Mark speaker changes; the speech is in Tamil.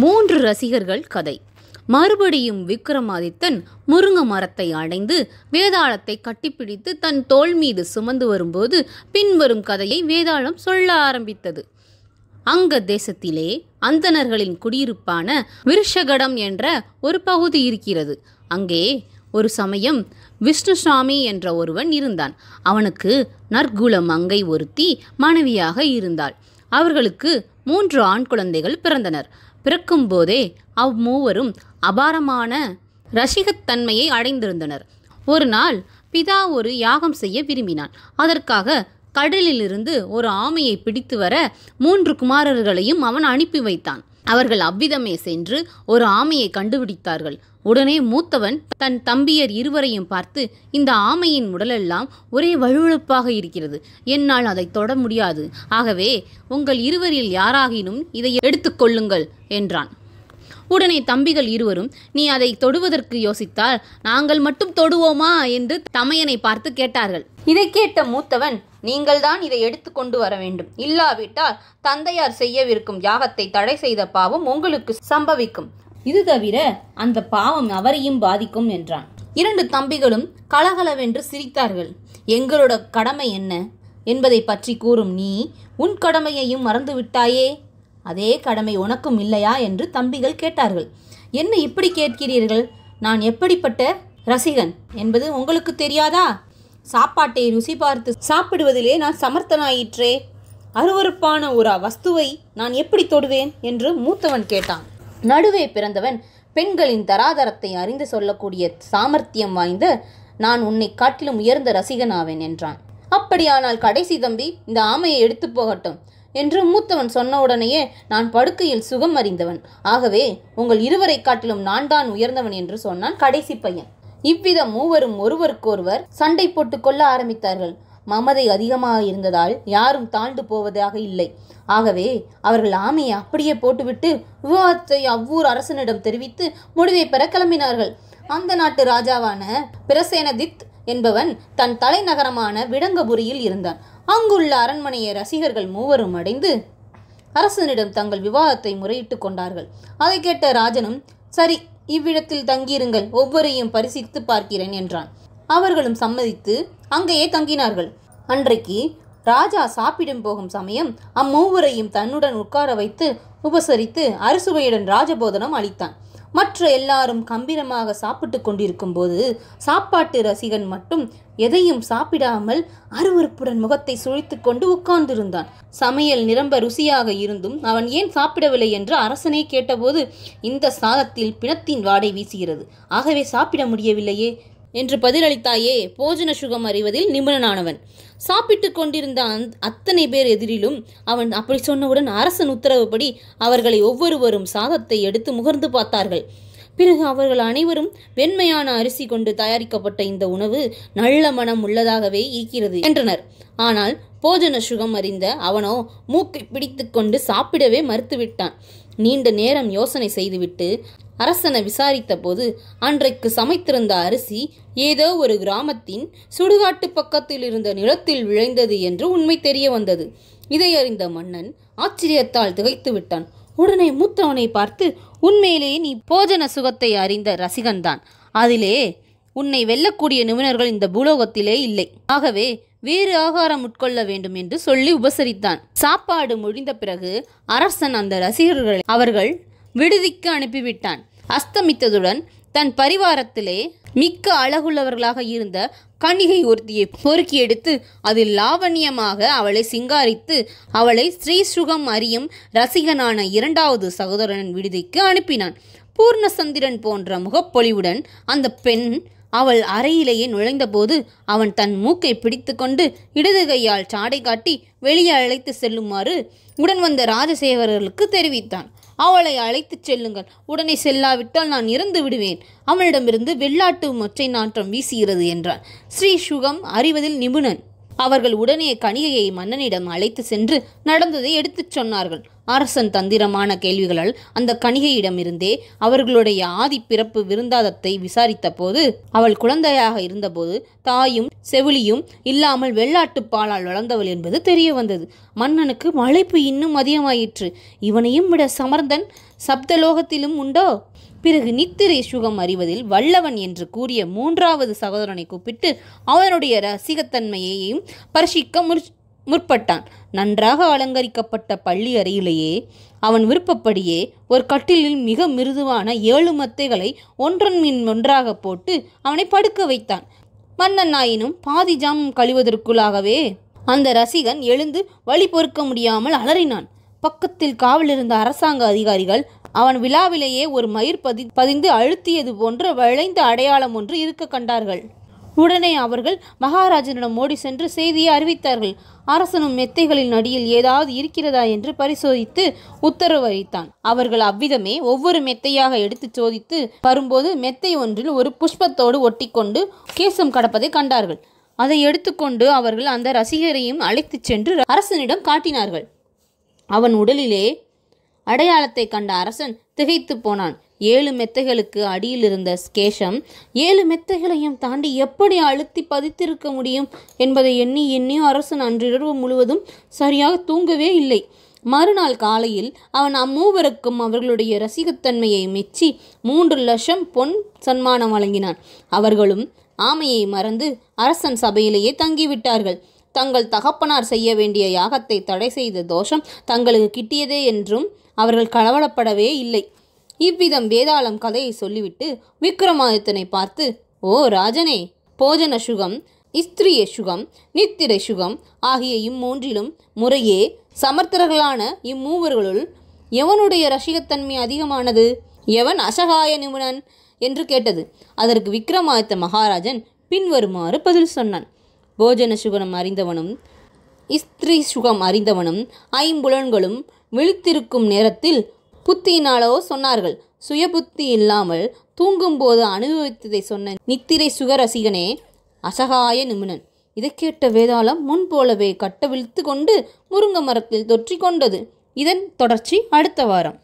Speaker 1: மூன்று ரசிகர்கள் கதை மறுபடியும் விக்ரமாதித்தன் முருங்க மரத்தை அடைந்து வேதாளத்தை கட்டிப்பிடித்து தன் தோல் மீது சுமந்து வரும்போது பின்வரும் கதையை வேதாளம் சொல்ல ஆரம்பித்தது அங்க தேசத்திலே அந்தணர்களின் குடியிருப்பான விருஷகடம் என்ற ஒரு பகுதி இருக்கிறது அங்கே ஒரு சமயம் விஷ்ணுசாமி என்ற ஒருவன் இருந்தான் அவனுக்கு நற்குல மங்கை ஒருத்தி மனைவியாக இருந்தாள் அவர்களுக்கு மூன்று ஆண் குழந்தைகள் பிறந்தனர் பிறக்கும்போதே அவ்வூவரும் அபாரமான ரசிகத்தன்மையை அடைந்திருந்தனர் ஒரு நாள் பிதா ஒரு யாகம் செய்ய விரும்பினான் அதற்காக கடலிலிருந்து ஒரு ஆமையை பிடித்து வர மூன்று குமாரர்களையும் அவன் அனுப்பி வைத்தான் அவர்கள் அவ்விதமே சென்று ஒரு ஆமையை கண்டுபிடித்தார்கள் உடனே மூத்தவன் தன் தம்பியர் இருவரையும் பார்த்து இந்த ஆமையின் உடலெல்லாம் ஒரே வழுவழுப்பாக இருக்கிறது என்னால் அதை தொட முடியாது ஆகவே உங்கள் இருவரில் யாராகினும் இதை எடுத்துக்கொள்ளுங்கள் என்றான் உடனே தம்பிகள் இருவரும் நீ அதை தொடுவதற்கு யோசித்தால் நாங்கள் மட்டும் தொடுவோமா என்று தமையனை பார்த்து கேட்டார்கள் இதை கேட்ட மூத்தவன் நீங்கள்தான் இதை எடுத்து கொண்டு வர வேண்டும் இல்லாவிட்டால் தந்தையார் செய்யவிருக்கும் யாகத்தை தடை செய்த பாவம் உங்களுக்கு சம்பவிக்கும் இது தவிர அந்த பாவம் அவரையும் பாதிக்கும் என்றான் இரண்டு தம்பிகளும் கலகலவென்று சிரித்தார்கள் எங்களோட கடமை என்ன என்பதை பற்றி கூறும் நீ உன் கடமையையும் மறந்துவிட்டாயே அதே கடமை உனக்கும் இல்லையா என்று தம்பிகள் கேட்டார்கள் என்ன இப்படி கேட்கிறீர்கள் நான் எப்படிப்பட்ட ரசிகன் என்பது உங்களுக்கு தெரியாதா சாப்பாட்டை ருசி பார்த்து சாப்பிடுவதிலே நான் சமர்த்தனாயிற்றே அருவறுப்பான ஒரு வஸ்துவை நான் எப்படி தொடுவேன் என்று மூத்தவன் கேட்டான் நடுவே பிறந்தவன் பெண்களின் தராதரத்தை அறிந்து சொல்லக்கூடிய சாமர்த்தியம் வாய்ந்த நான் உன்னை காட்டிலும் உயர்ந்த ரசிகனாவேன் என்றான் அப்படியானால் கடைசி தம்பி இந்த ஆமையை எடுத்து போகட்டும் என்று மூத்தவன் சொன்ன உடனேயே நான் படுக்கையில் சுகம் அறிந்தவன் ஆகவே உங்கள் இருவரை காட்டிலும் நான் தான் உயர்ந்தவன் என்று சொன்னான் கடைசி பையன் இவ்விதம் மூவரும் ஒருவருக்கொருவர் சண்டை கொள்ள ஆரம்பித்தார்கள் மமதை அதிகமாக இருந்ததால் யாரும் தாழ்ந்து போவதாக இல்லை ஆகவே அவர்கள் ஆமையை அப்படியே போட்டுவிட்டு விவாதத்தை அவ்வூர் அரசனிடம் தெரிவித்து முடிவை பெற கிளம்பினார்கள் அந்த நாட்டு ராஜாவான பிரசேனதித் என்பவன் தன் தலைநகரமான விடங்கபுரியில் இருந்தான் அங்குள்ள அரண்மனையை ரசிகர்கள் மூவரும் அடைந்து அரசனிடம் தங்கள் விவாதத்தை முறையிட்டு கொண்டார்கள் அதை கேட்ட ராஜனும் சரி இவ்விடத்தில் தங்கியிருங்கள் ஒவ்வொரையும் பரிசித்து பார்க்கிறேன் என்றான் அவர்களும் சம்மதித்து அங்கேயே தங்கினார்கள் அன்றைக்கு ராஜா சாப்பிடும் போகும் சமயம் அம்மூவரையும் தன்னுடன் உட்கார வைத்து உபசரித்து அறுசுவையுடன் ராஜபோதனம் அளித்தான் மற்ற எல்லாரும் கம்பீரமாக சாப்பிட்டு கொண்டிருக்கும் போது சாப்பாட்டு ரசிகன் மட்டும் எதையும் சாப்பிடாமல் அருவறுப்புடன் முகத்தை சுழித்து கொண்டு உட்கார்ந்திருந்தான் சமையல் நிரம்ப ருசியாக இருந்தும் அவன் ஏன் சாப்பிடவில்லை என்று அரசனே கேட்டபோது இந்த சாதத்தில் பிணத்தின் வாடை வீசுகிறது ஆகவே சாப்பிட முடியவில்லையே என்று பதிலளித்தாயே போஜன சுகம் அறிவதில் நிபுணனானவன் சாப்பிட்டு கொண்டிருந்த அத்தனை பேர் எதிரிலும் அவன் அப்படி சொன்னவுடன் அரசன் உத்தரவுப்படி அவர்களை ஒவ்வொருவரும் சாதத்தை எடுத்து முகர்ந்து பார்த்தார்கள் பிறகு அவர்கள் அனைவரும் வெண்மையான அரிசி கொண்டு தயாரிக்கப்பட்ட இந்த உணவு நல்ல மனம் உள்ளதாகவே இருக்கிறது என்றனர் ஆனால் போஜன சுகம் அறிந்த அவனோ மூக்கை பிடித்துக்கொண்டு சாப்பிடவே மறுத்துவிட்டான் நீண்ட நேரம் யோசனை செய்துவிட்டு அரசனை விசாரித்தபோது அன்றைக்கு சமைத்திருந்த அரிசி ஏதோ ஒரு கிராமத்தின் சுடுகாட்டு பக்கத்தில் இருந்த நிலத்தில் விளைந்தது என்று உண்மை தெரிய வந்தது இதை அறிந்த மன்னன் ஆச்சரியத்தால் திகைத்து விட்டான் உடனே மூத்தவனை பார்த்து உண்மையிலேயே நீ போஜன சுகத்தை அறிந்த ரசிகன்தான் அதிலே உன்னை வெல்லக்கூடிய நிபுணர்கள் இந்த பூலோகத்திலே இல்லை ஆகவே வேறு ஆகாரம் உட்கொள்ள வேண்டும் என்று சொல்லி உபசரித்தான் சாப்பாடு முடிந்த பிறகு அரசன் அந்த ரசிகர்களை அவர்கள் விடுதிக்கு அனுப்பிவிட்டான் அஸ்தமித்ததுடன் தன் பரிவாரத்திலே மிக்க அழகுள்ளவர்களாக இருந்த கணிகை ஒருத்தியை பொறுக்கி எடுத்து அதில் லாவண்யமாக அவளை சிங்காரித்து அவளை ஸ்ரீசுகம் அறியும் ரசிகனான இரண்டாவது சகோதரன் விடுதிக்கு அனுப்பினான் பூர்ணசந்திரன் போன்ற முகப்பொலிவுடன் அந்த பெண் அவள் அறையிலேயே நுழைந்தபோது அவன் தன் மூக்கை பிடித்துக்கொண்டு இடது கையால் சாடை காட்டி வெளியே அழைத்து செல்லுமாறு உடன் வந்த ராஜசேகரர்களுக்கு தெரிவித்தான் அவளை அழைத்துச் செல்லுங்கள் உடனே செல்லாவிட்டால் நான் இறந்து விடுவேன் அவனிடமிருந்து வெள்ளாட்டு மொற்றை நாற்றம் வீசுகிறது என்றான் ஸ்ரீ சுகம் அறிவதில் நிபுணன் அவர்கள் உடனே கணிகையை மன்னனிடம் அழைத்து சென்று நடந்ததை எடுத்துச் சொன்னார்கள் அரசன் தந்திரமான கேள்விகளால் அந்த கணிகையிடமிருந்தே அவர்களுடைய ஆதி பிறப்பு விருந்தாதத்தை விசாரித்த போது அவள் குழந்தையாக இருந்தபோது தாயும் செவிலியும் இல்லாமல் வெள்ளாட்டு பாலால் வளர்ந்தவள் என்பது தெரிய வந்தது மன்னனுக்கு மழைப்பு இன்னும் அதிகமாயிற்று இவனையும் விட சமர்ந்தன் சப்தலோகத்திலும் உண்டோ பிறகு நித்திரை சுகம் அறிவதில் வல்லவன் என்று கூறிய மூன்றாவது சகோதரனை கூப்பிட்டு அவனுடைய ரசிகத்தன்மையையும் பரிசிக்க முயற்சி முற்பட்டான் நன்றாக அலங்கரிக்கப்பட்ட பள்ளி அறையிலேயே அவன் விருப்பப்படியே ஒரு கட்டிலில் மிக மிருதுவான ஏழு மத்தைகளை ஒன்றன் மீன் ஒன்றாக போட்டு அவனை படுக்க வைத்தான் மன்னன் ஆயினும் பாதி ஜாம் கழிவதற்குள்ளாகவே அந்த ரசிகன் எழுந்து வழி பொறுக்க முடியாமல் அலறினான் பக்கத்தில் காவலிருந்த அரசாங்க அதிகாரிகள் அவன் விழாவிலேயே ஒரு மயிர் பதி பதிந்து அழுத்தியது போன்ற வளைந்த அடையாளம் ஒன்று இருக்க கண்டார்கள் உடனே அவர்கள் மகாராஜனிடம் ஓடி சென்று செய்தியை அறிவித்தார்கள் அரசனும் மெத்தைகளின் அடியில் ஏதாவது இருக்கிறதா என்று பரிசோதித்து உத்தரவு அளித்தான் அவர்கள் அவ்விதமே ஒவ்வொரு மெத்தையாக எடுத்து சோதித்து வரும்போது மெத்தை ஒன்றில் ஒரு புஷ்பத்தோடு ஒட்டிக்கொண்டு கேசம் கடப்பதை கண்டார்கள் அதை எடுத்துக்கொண்டு அவர்கள் அந்த ரசிகரையும் அழைத்துச் சென்று அரசனிடம் காட்டினார்கள் அவன் உடலிலே அடையாளத்தை கண்ட அரசன் திகைத்து போனான் ஏழு மெத்தைகளுக்கு அடியில் இருந்த ஸ்கேஷம் ஏழு மெத்தைகளையும் தாண்டி எப்படி அழுத்தி பதித்திருக்க முடியும் என்பதை எண்ணி எண்ணி அரசன் அன்றிரவு முழுவதும் சரியாக தூங்கவே இல்லை மறுநாள் காலையில் அவன் அம்மூவருக்கும் அவர்களுடைய ரசிகத்தன்மையை மெச்சி மூன்று லட்சம் பொன் சன்மானம் வழங்கினான் அவர்களும் ஆமையை மறந்து அரசன் சபையிலேயே தங்கிவிட்டார்கள் தங்கள் தகப்பனார் செய்ய வேண்டிய யாகத்தை தடை செய்த தோஷம் தங்களுக்கு கிட்டியதே என்றும் அவர்கள் கலவளப்படவே இல்லை இவ்விதம் வேதாளம் கதையை சொல்லிவிட்டு விக்ரமாதித்தனை பார்த்து ஓ ராஜனே போஜன சுகம் இஸ்திரிய சுகம் நித்திரை சுகம் ஆகிய இம்மூன்றிலும் முறையே சமர்த்தர்களான இம்மூவர்களுள் எவனுடைய ரசிகத்தன்மை அதிகமானது எவன் அசகாய நிபுணன் என்று கேட்டது அதற்கு விக்ரமாதித்த மகாராஜன் பின்வருமாறு பதில் சொன்னான் போஜன சுகனம் அறிந்தவனும் இஸ்திரி சுகம் அறிந்தவனும் ஐம்புலன்களும் விழித்திருக்கும் நேரத்தில் புத்தியினாலோ சொன்னார்கள் சுய புத்தி இல்லாமல் தூங்கும்போது அனுபவித்ததை சொன்ன நித்திரை சுக ரசிகனே அசகாய நிபுணன் இதை கேட்ட வேதாளம் முன் போலவே விழித்து கொண்டு முருங்க மரத்தில் தொற்றி கொண்டது இதன் தொடர்ச்சி அடுத்த வாரம்